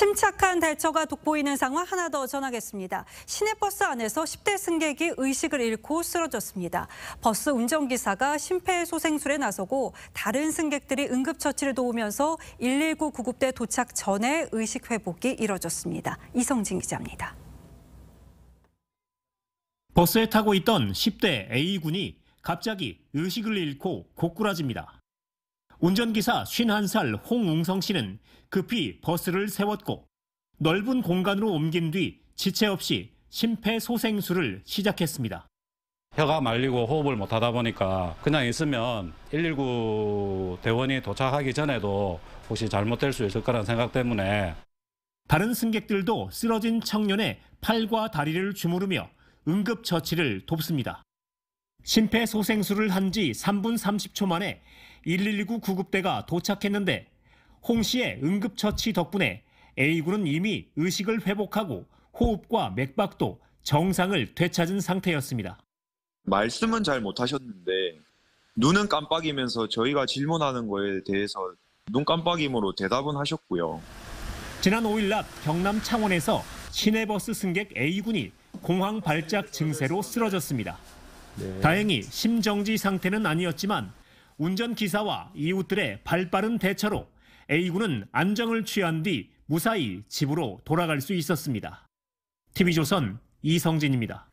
침착한 대처가 돋보이는 상황 하나 더 전하겠습니다. 시내버스 안에서 10대 승객이 의식을 잃고 쓰러졌습니다. 버스 운전기사가 심폐소생술에 나서고 다른 승객들이 응급처치를 도우면서 119 구급대 도착 전에 의식 회복이 이뤄졌습니다. 이성진 기자입니다. 버스에 타고 있던 10대 A군이 갑자기 의식을 잃고 고꾸라집니다. 운전기사 51살 홍웅성 씨는 급히 버스를 세웠고 넓은 공간으로 옮긴 뒤 지체 없이 심폐소생술을 시작했습니다. 혀가 말리고 호흡을 못 하다 보니까 그냥 있으면 119 대원이 도착하기 전에도 혹시 잘못될 수 있을 거라는 생각 때문에 다른 승객들도 쓰러진 청년의 팔과 다리를 주무르며 응급처치를 돕습니다. 심폐소생술을 한 지 3분 30초 만에 119 구급대가 도착했는데 홍 씨의 응급처치 덕분에 A군은 이미 의식을 회복하고 호흡과 맥박도 정상을 되찾은 상태였습니다. 말씀은 잘 못하셨는데 눈은 깜빡이면서 저희가 질문하는 거에 대해서 눈 깜빡임으로 대답은 하셨고요. 지난 5일 낮 경남 창원에서 시내버스 승객 A군이 공황 발작 증세로 쓰러졌습니다. 네. 다행히 심정지 상태는 아니었지만 운전기사와 이웃들의 발빠른 대처로 A군은 안정을 취한 뒤 무사히 집으로 돌아갈 수 있었습니다. TV조선 이성진입니다.